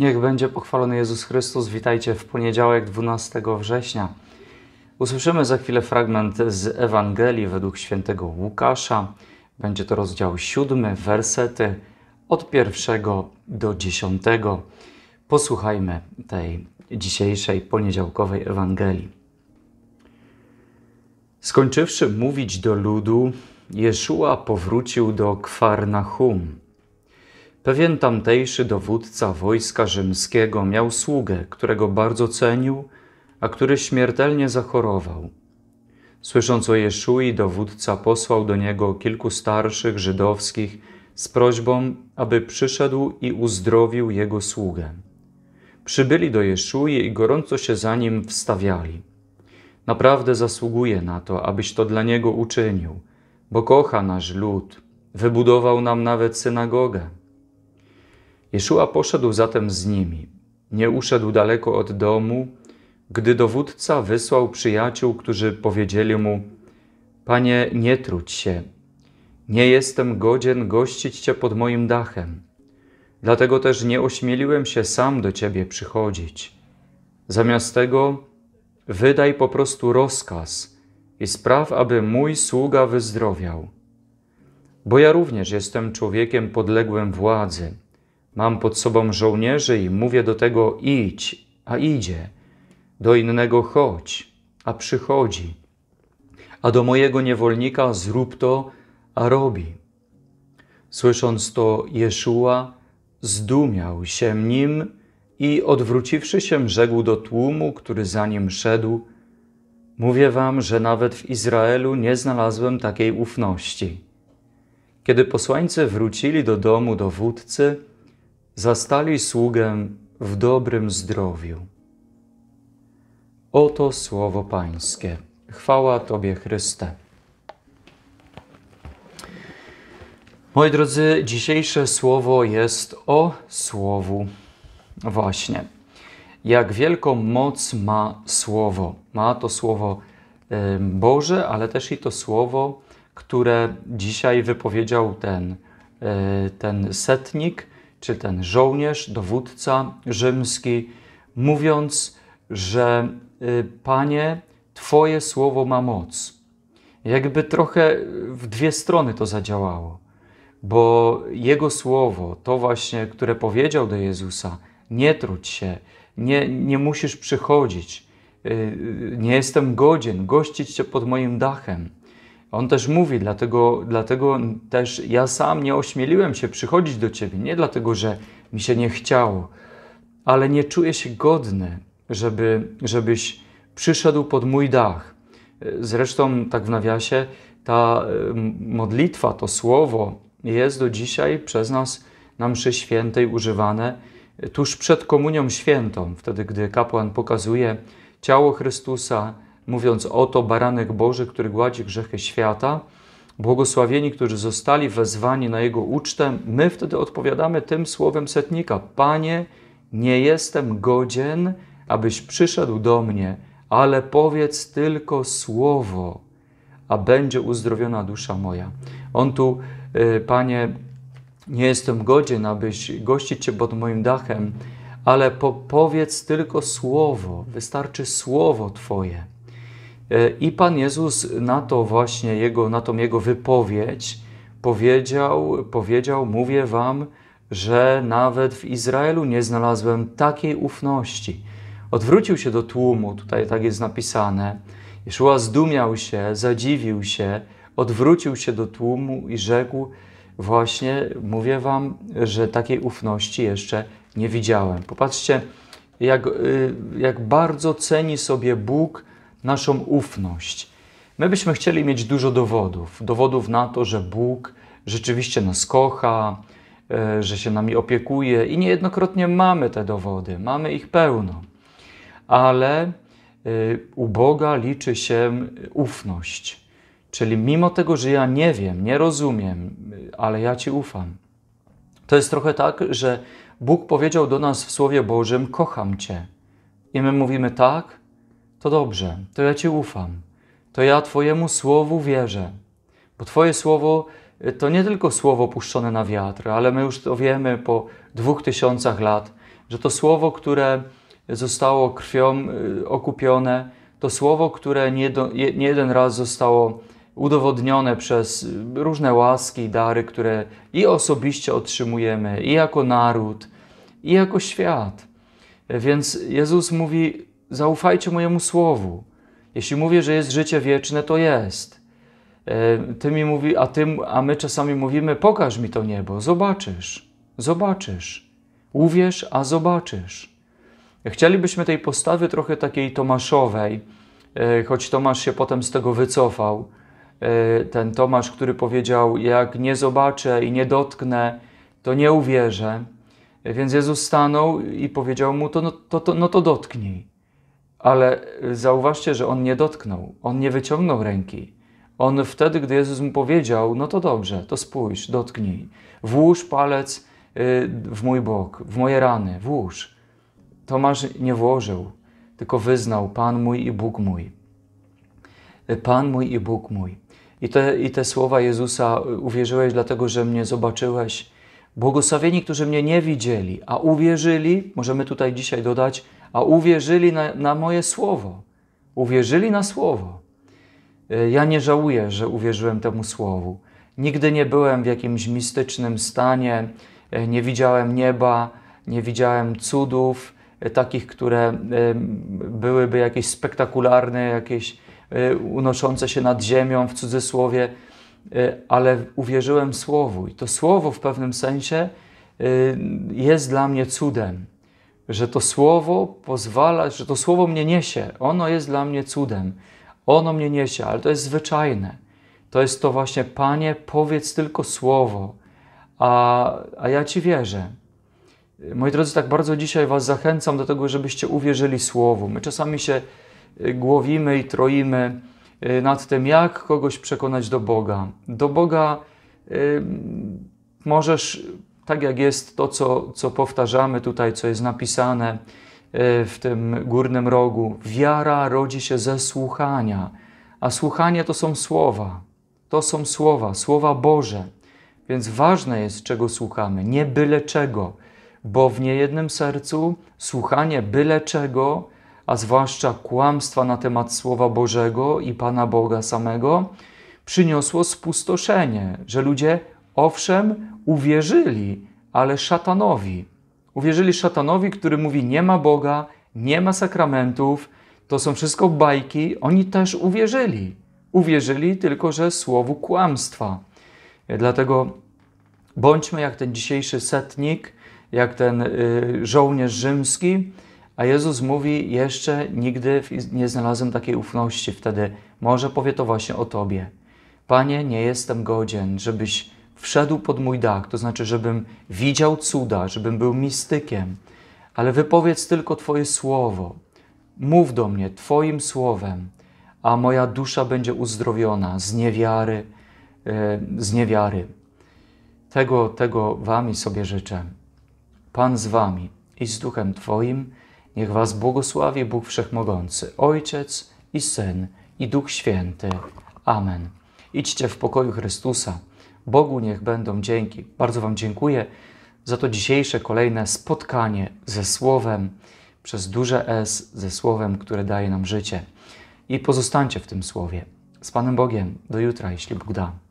Niech będzie pochwalony Jezus Chrystus. Witajcie w poniedziałek 12 września. Usłyszymy za chwilę fragment z Ewangelii według świętego Łukasza. Będzie to rozdział 7, wersety od 1 do 10. Posłuchajmy tej dzisiejszej poniedziałkowej Ewangelii. Skończywszy mówić do ludu, Jeszua powrócił do Kwarnachum Pewien tamtejszy dowódca wojska rzymskiego miał sługę, którego bardzo cenił, a który śmiertelnie zachorował. Słysząc o Jeszui, dowódca posłał do niego kilku starszych żydowskich z prośbą, aby przyszedł i uzdrowił jego sługę. Przybyli do Jeszui i gorąco się za nim wstawiali. Naprawdę zasługuje na to, abyś to dla niego uczynił, bo kocha nasz lud, wybudował nam nawet synagogę. Jeszua poszedł zatem z nimi. Nie uszedł daleko od domu, gdy dowódca wysłał przyjaciół, którzy powiedzieli mu: Panie, nie trudź się. Nie jestem godzien gościć cię pod moim dachem. Dlatego też nie ośmieliłem się sam do ciebie przychodzić. Zamiast tego wydaj po prostu rozkaz i spraw, aby mój sługa wyzdrowiał. Bo ja również jestem człowiekiem podległym władzy Mam pod sobą żołnierzy i mówię do tego idź, a idzie, do innego chodź, a przychodzi, a do mojego niewolnika zrób to, a robi. Słysząc to, Jeszua zdumiał się nim i odwróciwszy się, rzekł do tłumu, który za nim szedł: Mówię wam, że nawet w Izraelu nie znalazłem takiej ufności. Kiedy posłańcy wrócili do domu dowódcy, zastali sługę w dobrym zdrowiu. Oto słowo Pańskie. Chwała Tobie, Chryste. Moi drodzy, dzisiejsze słowo jest o słowu. Właśnie. Jak wielką moc ma słowo. Ma to słowo Boże, ale też i to słowo, które dzisiaj wypowiedział ten, e, ten setnik, czy ten żołnierz, dowódca rzymski, mówiąc, że y, Panie, Twoje słowo ma moc. Jakby trochę w dwie strony to zadziałało, bo Jego słowo, to właśnie, które powiedział do Jezusa, nie trudź się, nie, nie musisz przychodzić, y, y, nie jestem godzien gościć Cię pod moim dachem on też mówi, dlatego, dlatego też ja sam nie ośmieliłem się przychodzić do Ciebie, nie dlatego, że mi się nie chciało, ale nie czuję się godny, żeby, żebyś przyszedł pod mój dach. Zresztą, tak w nawiasie, ta modlitwa, to słowo jest do dzisiaj przez nas na mszy świętej używane tuż przed komunią świętą, wtedy gdy kapłan pokazuje ciało Chrystusa, mówiąc: Oto baranek Boży, który gładzi grzechy świata. Błogosławieni, którzy zostali wezwani na jego ucztę, my wtedy odpowiadamy tym słowem setnika: Panie, nie jestem godzien, abyś przyszedł do mnie, ale powiedz tylko słowo, a będzie uzdrowiona dusza moja. On tu, y, Panie, nie jestem godzien, abyś gościć Cię pod moim dachem, ale po powiedz tylko słowo, wystarczy słowo Twoje. E, I Pan Jezus na to właśnie jego, na tą jego wypowiedź powiedział, powiedział: Mówię wam, że nawet w Izraelu nie znalazłem takiej ufności. Odwrócił się do tłumu, tutaj tak jest napisane. Jeszua zdumiał się, zadziwił się, odwrócił się do tłumu i rzekł: Właśnie mówię wam, że takiej ufności jeszcze nie widziałem. Popatrzcie, jak, y, jak bardzo ceni sobie Bóg naszą ufność. My byśmy chcieli mieć dużo dowodów, dowodów na to, że Bóg rzeczywiście nas kocha, e, że się nami opiekuje i niejednokrotnie mamy te dowody, mamy ich pełno. Ale e, u Boga liczy się ufność. Czyli mimo tego, że ja nie wiem, nie rozumiem, e, ale ja Ci ufam. To jest trochę tak, że Bóg powiedział do nas w Słowie Bożym: Kocham Cię. I my mówimy tak, to dobrze, to ja Ci ufam, to ja Twojemu słowu wierzę, bo Twoje słowo y, to nie tylko słowo puszczone na wiatr, ale my już to wiemy po dwóch tysiącach lat, że to słowo, które zostało krwią y, okupione, to słowo, które nie, do, nie jeden raz zostało udowodnione przez y, różne łaski i dary, które i osobiście otrzymujemy, i jako naród, i jako świat. Więc Jezus mówi: zaufajcie mojemu słowu. Jeśli mówię, że jest życie wieczne, to jest. E, ty mi mówi, a, ty, a my czasami mówimy: Pokaż mi to niebo, zobaczysz, zobaczysz. Uwierz, a zobaczysz. Chcielibyśmy tej postawy trochę takiej Tomaszowej, e, choć Tomasz się potem z tego wycofał. E, ten Tomasz, który powiedział: Jak nie zobaczę i nie dotknę, to nie uwierzę. Więc Jezus stanął i powiedział mu: To, no, to, to, no to dotknij ale zauważcie, że on nie dotknął, on nie wyciągnął ręki. On wtedy, gdy Jezus mu powiedział, no to dobrze, to spójrz, dotknij, włóż palec y, w mój bok, w moje rany, włóż. Tomasz nie włożył, tylko wyznał Pan mój i Bóg mój. Pan mój i Bóg mój. I te, I te słowa Jezusa y, uwierzyłeś, dlatego że mnie zobaczyłeś. Błogosławieni, którzy mnie nie widzieli, a uwierzyli, możemy tutaj dzisiaj dodać, a uwierzyli na, na moje słowo. Uwierzyli na słowo. E, ja nie żałuję, że uwierzyłem temu słowu. Nigdy nie byłem w jakimś mistycznym stanie, e, nie widziałem nieba, nie widziałem cudów, e, takich, które byłyby jakieś spektakularne, jakieś unoszące się nad ziemią w cudzysłowie, ale uwierzyłem słowu i to słowo w pewnym sensie jest dla mnie cudem że to słowo pozwala, że to słowo mnie niesie. Ono jest dla mnie cudem. Ono mnie niesie, ale to jest zwyczajne. To jest to właśnie, Panie, powiedz tylko słowo, a, a ja Ci wierzę. Moi drodzy, tak bardzo dzisiaj Was zachęcam do tego, żebyście uwierzyli słowu. My czasami się y, głowimy i troimy y, nad tym, jak kogoś przekonać do Boga. Do Boga y, możesz tak jak jest to, co, co powtarzamy tutaj, co jest napisane e, w tym górnym rogu. Wiara rodzi się ze słuchania, a słuchanie to są słowa. To są słowa, słowa Boże. Więc ważne jest, czego słuchamy, nie byle czego, bo w niejednym sercu słuchanie byle czego, a zwłaszcza kłamstwa na temat Słowa Bożego i Pana Boga samego, przyniosło spustoszenie, że ludzie owszem uwierzyli, ale szatanowi. Uwierzyli szatanowi, który mówi: Nie ma Boga, nie ma sakramentów, to są wszystko bajki. Oni też uwierzyli. Uwierzyli tylko, że słowu kłamstwa. E, dlatego bądźmy jak ten dzisiejszy setnik, jak ten e, żołnierz rzymski. A Jezus mówi: Jeszcze nigdy nie znalazłem takiej ufności. Wtedy może powie to właśnie o tobie. Panie, nie jestem godzien, żebyś wszedł pod mój dach, to znaczy, żebym widział cuda, żebym był mistykiem, ale wypowiedz tylko Twoje słowo. Mów do mnie Twoim słowem, a moja dusza będzie uzdrowiona z niewiary, e, z niewiary. Tego, tego Wami sobie życzę. Pan z Wami i z Duchem Twoim, niech Was błogosławi Bóg Wszechmogący, Ojciec i Syn i Duch Święty. Amen. Idźcie w pokoju Chrystusa. Bogu niech będą dzięki. Bardzo Wam dziękuję za to dzisiejsze kolejne spotkanie ze Słowem przez duże S, ze Słowem, które daje nam życie. I pozostańcie w tym Słowie. Z Panem Bogiem. Do jutra, jeśli Bóg da.